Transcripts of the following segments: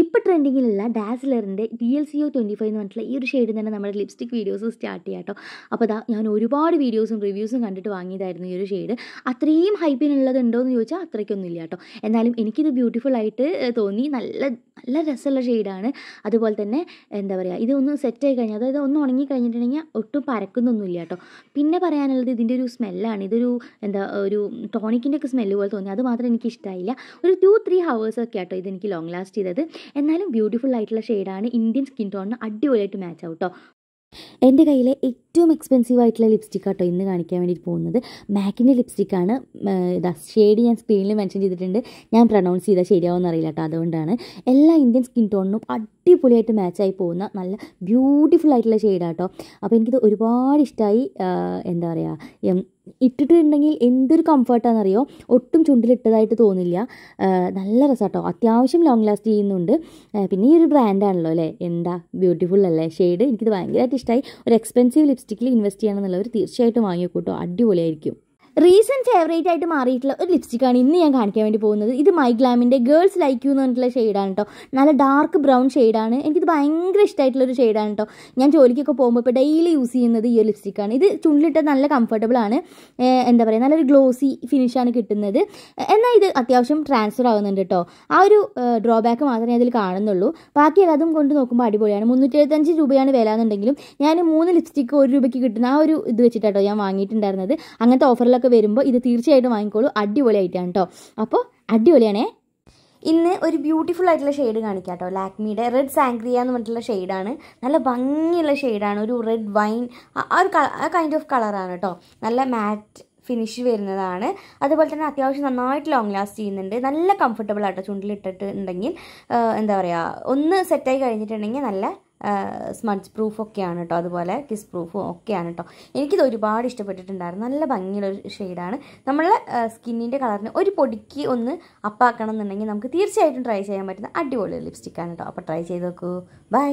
ഇപ്പോൾ ട്രെൻഡിങ്ങിലുള്ള ഡാസിലറിൻ്റെ D L C O twenty five എന്ന് പറഞ്ഞിട്ടുള്ള ഈ ഒരു ഷെയ്ഡിൽ തന്നെ നമ്മുടെ ലിപ്സ്റ്റിക് വീഡിയോസ് സ്റ്റാർട്ട് ചെയ്യാം കേട്ടോ അപ്പോൾ അതാ ഞാൻ ഒരുപാട് വീഡിയോസും റിവ്യൂസും കണ്ടിട്ട് വാങ്ങിയതായിരുന്നു ഈ ഒരു ഷെയ്ഡ് അത്രയും ഹൈപ്പിനുള്ളതുണ്ടോ എന്ന് ചോദിച്ചാൽ അത്രയ്ക്കൊന്നുമില്ല കേട്ടോ എന്നാലും എനിക്കിത് ബ്യൂട്ടിഫുൾ ആയിട്ട് തോന്നി നല്ല നല്ല രസമുള്ള ഷെയ്ഡാണ് അതുപോലെ തന്നെ എന്താ പറയുക ഇതൊന്ന് ആയി കഴിഞ്ഞാൽ അതായത് ഒന്ന് ഉണങ്ങി കഴിഞ്ഞിട്ടുണ്ടെങ്കിൽ ഒട്ടും പരക്കുന്നൊന്നുമില്ല കേട്ടോ പിന്നെ പറയാനുള്ളത് ഇതിൻ്റെ ഒരു സ്മെല്ലാണ് ഇതൊരു എന്താ ഒരു ടോണിക്കിൻ്റെ ഒക്കെ സ്മെല്ല് പോലെ തോന്നി അത് മാത്രം എനിക്ക് ഇഷ്ടമായില്ല ഒരു ടു ത്രീ ഹവേഴ്സൊക്കെ കേട്ടോ ഇതെനിക്ക് ലോങ് ലാസ്റ്റ് ചെയ്തത് എന്നാലും ബ്യൂട്ടിഫുൾ ആയിട്ടുള്ള ഷെയ്ഡാണ് ഇന്ത്യൻ സ്കിൻ ടോണിന് അടിപൊളിയായിട്ട് മാച്ച് ആവും കേട്ടോ എൻ്റെ കയ്യിലെ ഏറ്റവും എക്സ്പെൻസീവ് ആയിട്ടുള്ള ലിപ്സ്റ്റിക് ആട്ടോ ഇന്ന് കാണിക്കാൻ വേണ്ടിയിട്ട് പോകുന്നത് മാക്കിൻ്റെ ലിപ്സ്റ്റിക്കാണ് ഇതാ ഷെയ്ഡ് ഞാൻ സ്ക്രീനിൽ മെൻഷൻ ചെയ്തിട്ടുണ്ട് ഞാൻ പ്രൊണൗൺസ് ചെയ്താൽ ശരിയാവുമെന്ന് അറിയില്ല കേട്ടോ അതുകൊണ്ടാണ് എല്ലാ ഇന്ത്യൻ സ്കിൻ ടോണിനും അടിപൊളിയായിട്ട് മാച്ചായി പോകുന്ന നല്ല ബ്യൂട്ടിഫുൾ ആയിട്ടുള്ള ഷെയ്ഡാട്ടോ അപ്പോൾ എനിക്കിത് ഒരുപാട് ഇഷ്ടമായി എന്താ പറയുക ഇട്ടിട്ടുണ്ടെങ്കിൽ എന്തൊരു കംഫർട്ടാണെന്നറിയോ ഒട്ടും ചുണ്ടിലിട്ടതായിട്ട് തോന്നില്ല നല്ല രസമാട്ടോ അത്യാവശ്യം ലോങ് ലാസ്റ്റ് ചെയ്യുന്നുണ്ട് പിന്നെ ഈ ഒരു ബ്രാൻഡാണല്ലോ അല്ലേ എന്താ ബ്യൂട്ടിഫുൾ അല്ലേ ഷെയ്ഡ് എനിക്കിത് ഭയങ്കരമായിട്ട് ഇഷ്ടമായി ഒരു എക്സ്പെൻസീവ് ലിപ്സ്റ്റിക് ലിപ്സ്റ്റിക്കിൽ ഇൻവെസ്റ്റ് ചെയ്യണമെന്നുള്ളവർ തീർച്ചയായിട്ടും വാങ്ങിക്കൂട്ടോ അടിപൊളിയായിരിക്കും റീസെൻറ്റ് ഫേവറേറ്റ് ആയിട്ട് മാറിയിട്ടുള്ള ഒരു ലിപ്സ്റ്റിക്കാണ് ഇന്ന് ഞാൻ കാണിക്കാൻ വേണ്ടി പോകുന്നത് ഇത് മൈ ഗ്ലാമിൻ്റെ ഗേൾസ് ലൈക്ക് യു എന്ന് പറഞ്ഞിട്ടുള്ള ഷെയ്ഡാണ് കേട്ടോ നല്ല ഡാർക്ക് ബ്രൗൺ ഷെയ്ഡാണ് എനിക്കിത് ഭയങ്കര ഇഷ്ടമായിട്ടുള്ള ഒരു ഷെയ്ഡാണ് കേട്ടോ ഞാൻ ജോലിക്കൊക്കെ പോകുമ്പോൾ ഇപ്പോൾ ഡെയിലി യൂസ് ചെയ്യുന്നത് ഈ ഒരു ലിപ്സ്റ്റിക്കാണ് ഇത് ചുണ്ടിലിട്ട് നല്ല കംഫർട്ടബിൾ ആണ് എന്താ പറയുക നല്ലൊരു ഗ്ലോസി ഫിനിഷാണ് കിട്ടുന്നത് എന്നാൽ ഇത് അത്യാവശ്യം ട്രാൻസ്ഫർ ആകുന്നുണ്ട് കേട്ടോ ആ ഒരു ഡ്രോബാക്ക് മാത്രമേ അതിൽ കാണുന്നുള്ളൂ ബാക്കി അതും കൊണ്ട് നോക്കുമ്പോൾ അടിപൊളിയാണ് മുന്നൂറ്റി എഴുപത്തഞ്ച് രൂപയാണ് വില എന്നുണ്ടെങ്കിലും ഞാൻ മൂന്ന് ലിപ്സ്റ്റിക്ക് ഒരു രൂപയ്ക്ക് കിട്ടുന്ന ആ ഒരു ഇത് വെച്ചിട്ടാട്ടോ ഞാൻ വാങ്ങിയിട്ടുണ്ടായിരുന്നത് അങ്ങനത്തെ ഓഫറിലൊക്കെ ഒക്കെ വരുമ്പോൾ ഇത് തീർച്ചയായിട്ടും വാങ്ങിക്കോളൂ അടിപൊളിയായിട്ടാണ് കേട്ടോ അപ്പോൾ അടിപൊളിയാണേ ഇന്ന് ഒരു ബ്യൂട്ടിഫുൾ ആയിട്ടുള്ള ഷെയ്ഡ് കാണിക്കാം കേട്ടോ ലാക്മിയുടെ റെഡ് സാങ്ക്രിയ എന്ന് പറഞ്ഞിട്ടുള്ള ഷെയ്ഡാണ് നല്ല ഭംഗിയുള്ള ഷെയ്ഡാണ് ഒരു റെഡ് വൈൻ ആ ഒരു ആ കൈൻഡ് ഓഫ് കളറാണ് കേട്ടോ നല്ല മാറ്റ് ഫിനിഷ് വരുന്നതാണ് അതുപോലെ തന്നെ അത്യാവശ്യം നന്നായിട്ട് ലോങ് ലാസ്റ്റ് ചെയ്യുന്നുണ്ട് നല്ല കംഫർട്ടബിൾ ആട്ടോ ചുണ്ടിലിട്ടിട്ടുണ്ടെങ്കിൽ എന്താ പറയുക ഒന്ന് സെറ്റായി കഴിഞ്ഞിട്ടുണ്ടെങ്കിൽ നല്ല സ്മഡ്ജ് പ്രൂഫൊക്കെയാണ് കേട്ടോ അതുപോലെ കിസ് പ്രൂഫും ഒക്കെയാണ് കേട്ടോ എനിക്കിത് ഒരുപാട് ഇഷ്ടപ്പെട്ടിട്ടുണ്ടായിരുന്നു നല്ല ഭംഗിയുള്ളൊരു ഷെയ്ഡാണ് നമ്മളെ സ്കിന്നിൻ്റെ കളറിന് ഒരു പൊടിക്ക് ഒന്ന് അപ്പാക്കണം എന്നുണ്ടെങ്കിൽ നമുക്ക് തീർച്ചയായിട്ടും ട്രൈ ചെയ്യാൻ പറ്റുന്ന അടിപൊളി ലിപ്സ്റ്റിക്കാണ് കേട്ടോ അപ്പോൾ ട്രൈ ചെയ്ത് നോക്കൂ ബൈ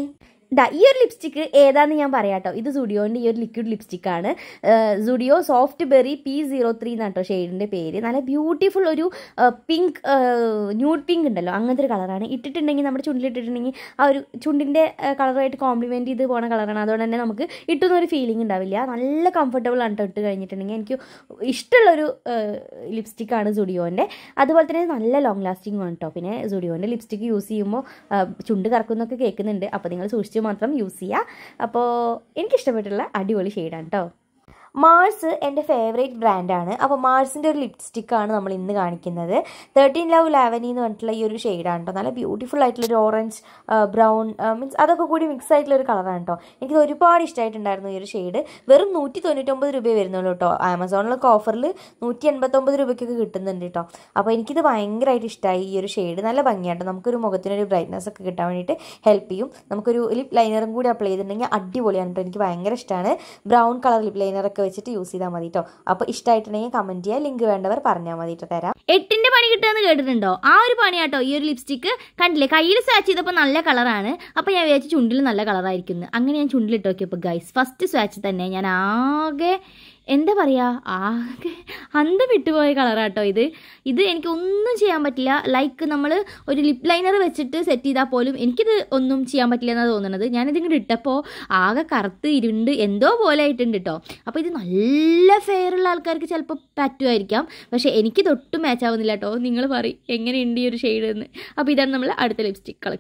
ദാ ഈ ഒരു ലിപ്സ്റ്റിക്ക് ഏതാണെന്ന് ഞാൻ പറയാം കേട്ടോ ഇത് സുഡിയോൻ്റെ ഈ ഒരു ലിക്വിഡ് ലിപ്സ്റ്റിക്കാണ് Zudio soft berry P zero three എന്നാണ് കേട്ടോ ഷെയ്ഡിൻ്റെ പേര് നല്ല ബ്യൂട്ടിഫുൾ ഒരു പിങ്ക് ന്യൂഡ് പിങ്ക് ഉണ്ടല്ലോ അങ്ങനത്തെ ഒരു കളറാണ് ഇട്ടിട്ടുണ്ടെങ്കിൽ നമ്മുടെ ചുണ്ടിലിട്ടിട്ടുണ്ടെങ്കിൽ ആ ഒരു ചുണ്ടിൻ്റെ കളറായിട്ട് കോംപ്ലിമെൻറ്റ് ചെയ്ത് പോണ കളറാണ് അതുകൊണ്ട് തന്നെ നമുക്ക് ഇട്ടുന്ന ഫീലിംഗ് ഉണ്ടാവില്ല നല്ല കംഫർട്ടബിൾ ആണ് ഇട്ട് കഴിഞ്ഞിട്ടുണ്ടെങ്കിൽ എനിക്ക് ഇഷ്ടമുള്ളൊരു ലിപ്സ്റ്റിക്കാണ് സുഡിയോൻ്റെ അതുപോലെ തന്നെ നല്ല ലോങ് ലാസ്റ്റിംഗ് ആണ് കേട്ടോ പിന്നെ സുഡിയോൻ്റെ ലിപ്സ്റ്റിക്ക് യൂസ് ചെയ്യുമ്പോൾ ചുണ്ട് കറക്കുന്നൊക്കെ കേൾക്കുന്നുണ്ട് അപ്പോൾ നിങ്ങൾ സൂക്ഷിച്ച് മാത്രം യൂസ് ചെയ്യുക അപ്പോൾ എനിക്കിഷ്ടപ്പെട്ടുള്ള അടിപൊളി ഷെയ്ഡാണ് കേട്ടോ മാർസ് എൻ്റെ ഫേവറേറ്റ് ബ്രാൻഡാണ് അപ്പോൾ മാർസിൻ്റെ ഒരു ലിപ്സ്റ്റിക്കാണ് നമ്മൾ ഇന്ന് കാണിക്കുന്നത് തേർട്ടീൻ ലവ് ലാവനി എന്ന് പറഞ്ഞിട്ടുള്ള ഈ ഒരു ഷെയ്ഡാണ് കേട്ടോ നല്ല ബ്യൂട്ടിഫുൾ ആയിട്ടുള്ള ഒരു ഓറഞ്ച് ബ്രൗൺ മീൻസ് അതൊക്കെ കൂടി മിക്സ് ആയിട്ടുള്ള ഒരു കളറാണ് കേട്ടോ എനിക്ക് ഒരുപാട് ഇഷ്ടമായിട്ടുണ്ടായിരുന്നു ഈ ഒരു ഷെയ്ഡ് വെറും നൂറ്റി തൊണ്ണൂറ്റൊമ്പത് രൂപയെ വരുന്നുള്ളൂ കേട്ടോ ആമസോണിലൊക്കെ ഓഫറിൽ നൂറ്റി എൺപത്തൊമ്പത് രൂപയ്ക്കൊക്കെ കിട്ടുന്നുണ്ട് കേട്ടോ അപ്പോൾ എനിക്കിത് ഭയങ്കരമായിട്ട് ഇഷ്ടമായി ഈ ഒരു ഷെയ്ഡ് നല്ല ഭംഗിയാണ് നമുക്കൊരു മുഖത്തിനൊരു ബ്രൈറ്റ്നസ് ഒക്കെ കിട്ടാൻ വേണ്ടിയിട്ട് ഹെൽപ്പ് ചെയ്യും നമുക്കൊരു ലിപ് ലൈനറും കൂടി അപ്ലൈ ചെയ്തിട്ടുണ്ടെങ്കിൽ അടിപൊളിയാണ് കേട്ടോ എനിക്ക് ഭയങ്കര ഇഷ്ടമാണ് ബ്രൗൺ കളർ ലിപ് ലൈനറൊക്കെ വെച്ചിട്ട് യൂസ് ചെയ്താൽ മതി കേട്ടോ അപ്പോൾ ഇഷ്ടമായിട്ടുണ്ടെങ്കിൽ കമന്റ് ചെയ്യാം ലിങ്ക് വേണ്ടവർ പറഞ്ഞാൽ മതി കേട്ടോ തരാം എട്ടിന്റെ പണി കിട്ടുമെന്ന് കേട്ടിട്ടുണ്ടോ ആ ഒരു പണി കേട്ടോ ഈ ഒരു ലിപ്സ്റ്റിക്ക് കണ്ടില്ലേ കയ്യിൽ സ്വാച്ച് ചെയ്തപ്പോൾ നല്ല കളറാണ് അപ്പോൾ ഞാൻ വിചാരിച്ചു ചുണ്ടിൽ നല്ല കളറായിരിക്കുന്നു അങ്ങനെ ഞാൻ ചുണ്ടിലിട്ട് നോക്കിയപ്പോ ഗൈസ് ഫസ്റ്റ് സ്വാച്ച് തന്നെ ഞാൻ ആകെ എന്താ പറയാ ആകെ അന്തം വിട്ടുപോയ കളറാട്ടോ ഇത് ഇത് എനിക്ക് ഒന്നും ചെയ്യാൻ പറ്റില്ല ലൈക്ക് നമ്മൾ ഒരു ലിപ് ലൈനർ വെച്ചിട്ട് സെറ്റ് ചെയ്താൽ പോലും എനിക്കിത് ഒന്നും ചെയ്യാൻ പറ്റില്ല എന്നാണ് തോന്നുന്നത് ഞാനിതിങ്ങോട്ട് ഇട്ടപ്പോൾ ആകെ കറുത്ത് ഇരുണ്ട് എന്തോ പോലെ ആയിട്ടുണ്ട് കേട്ടോ അപ്പോൾ ഇത് നല്ല ഫെയറുള്ള ആൾക്കാർക്ക് ചിലപ്പോൾ പറ്റുമായിരിക്കാം പക്ഷേ എനിക്ക് തൊട്ടും മാച്ച് ആവുന്നില്ല കേട്ടോ നിങ്ങൾ പറയും എങ്ങനെയുണ്ട് ഈ ഒരു ഷെയ്ഡ് എന്ന് അപ്പോൾ ഇതാണ് നമ്മൾ അടുത്ത ലിപ്സ്റ്റിക് കളക്ട്